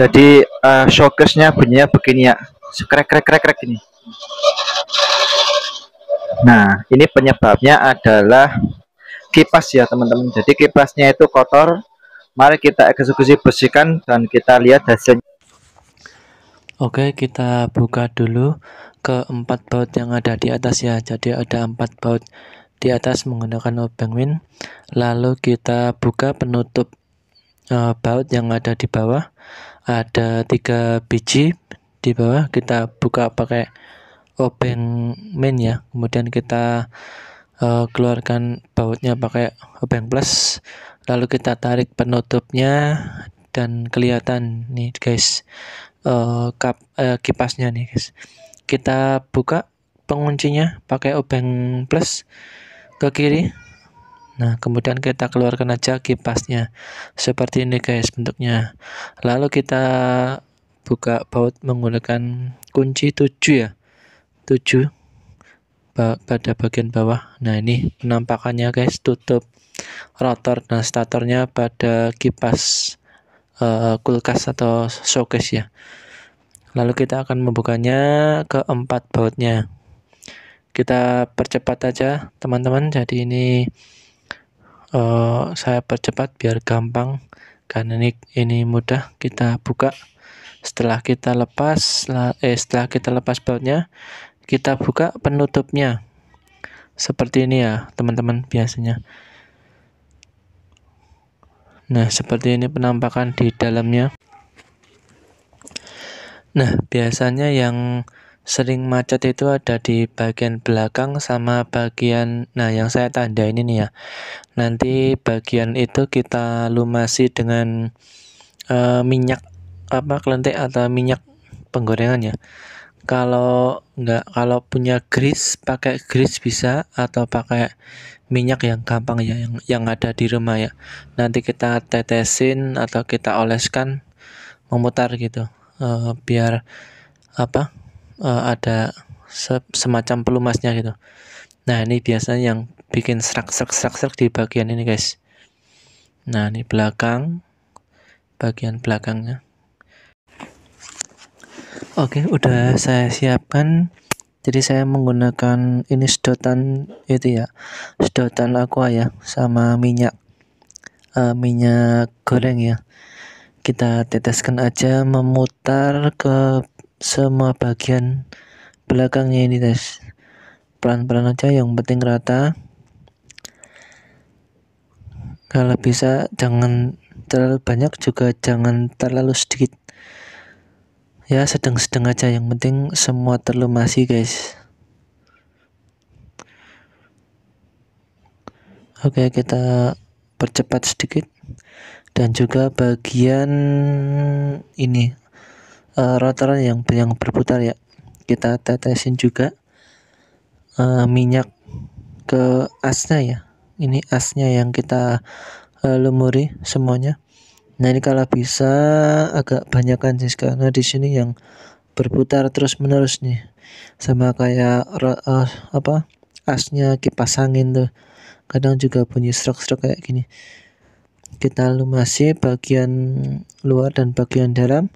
jadi uh, showcase-nya bunyinya begini ya krek krek krek krek ini nah ini penyebabnya adalah kipas ya teman-teman jadi kipasnya itu kotor mari kita eksekusi bersihkan dan kita lihat hasilnya Oke kita buka dulu ke keempat baut yang ada di atas ya jadi ada empat baut di atas menggunakan obeng win lalu kita buka penutup uh, baut yang ada di bawah ada tiga biji di bawah kita buka pakai open main ya kemudian kita uh, keluarkan bautnya pakai open plus lalu kita tarik penutupnya dan kelihatan nih guys uh, kap, uh, kipasnya nih guys kita buka penguncinya pakai obeng plus ke kiri Nah, kemudian kita keluarkan aja kipasnya. Seperti ini guys bentuknya. Lalu kita buka baut menggunakan kunci 7 ya. 7 pada bagian bawah. Nah, ini penampakannya guys, tutup rotor dan statornya pada kipas uh, kulkas atau showcase ya. Lalu kita akan membukanya ke empat bautnya. Kita percepat aja, teman-teman. Jadi ini Eh, saya percepat biar gampang karena ini, ini mudah kita buka setelah kita lepas eh setelah kita lepas bautnya kita buka penutupnya seperti ini ya teman-teman biasanya nah seperti ini penampakan di dalamnya nah biasanya yang sering macet itu ada di bagian belakang sama bagian nah yang saya tanda ini nih ya nanti bagian itu kita lumasi dengan uh, minyak apa kelentik atau minyak penggorengan ya kalau nggak kalau punya grease pakai grease bisa atau pakai minyak yang gampang ya yang yang ada di rumah ya nanti kita tetesin atau kita oleskan memutar gitu uh, biar apa uh, ada se semacam pelumasnya gitu. Nah ini biasanya yang bikin serak-serak-serak di bagian ini guys. Nah ini belakang, bagian belakangnya. Oke udah saya siapkan. Jadi saya menggunakan ini sedotan itu ya, sedotan aqua ya, sama minyak uh, minyak goreng ya kita teteskan aja memutar ke semua bagian belakangnya ini guys pelan-pelan aja yang penting rata kalau bisa jangan terlalu banyak juga jangan terlalu sedikit ya sedang-sedang aja yang penting semua terlumasi guys oke kita percepat sedikit dan juga bagian ini uh, rotor yang yang berputar ya kita tetesin juga uh, minyak ke asnya ya ini asnya yang kita uh, eh, lumuri semuanya nah ini kalau bisa agak banyakan sih karena di sini yang berputar terus menerus nih sama kayak uh, apa asnya kipas angin tuh kadang juga bunyi stroke-stroke kayak gini kita lumasi bagian luar dan bagian dalam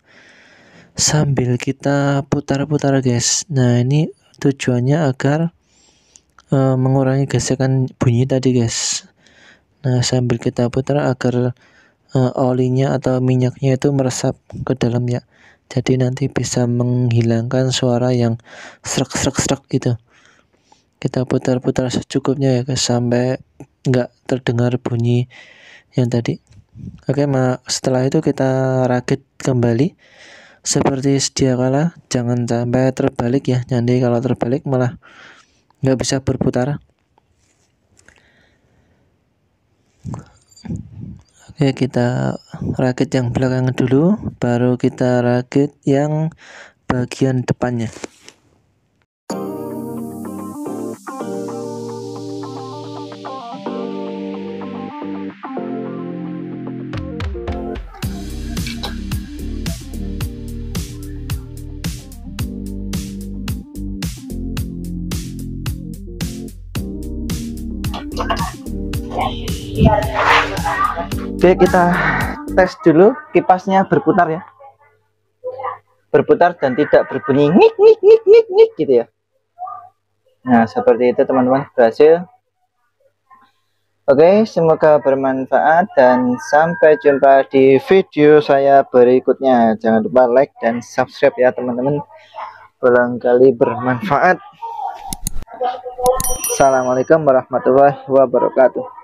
sambil kita putar-putar guys nah ini tujuannya agar e, mengurangi gesekan bunyi tadi guys nah sambil kita putar agar e, olinya atau minyaknya itu meresap ke dalam ya jadi nanti bisa menghilangkan suara yang serak-serak-serak gitu kita putar-putar secukupnya ya guys sampai nggak terdengar bunyi yang tadi oke setelah itu kita rakit kembali seperti sedia kala jangan sampai terbalik ya jadi kalau terbalik malah nggak bisa berputar Oke kita rakit yang belakang dulu baru kita rakit yang bagian depannya Oke kita tes dulu kipasnya berputar ya berputar dan tidak berbunyi ngik ngik ngik ngik ngik gitu ya nah seperti itu teman-teman berhasil Oke, semoga bermanfaat dan sampai jumpa di video saya berikutnya. Jangan lupa like dan subscribe ya teman-teman. Barangkali bermanfaat. Assalamualaikum warahmatullahi wabarakatuh.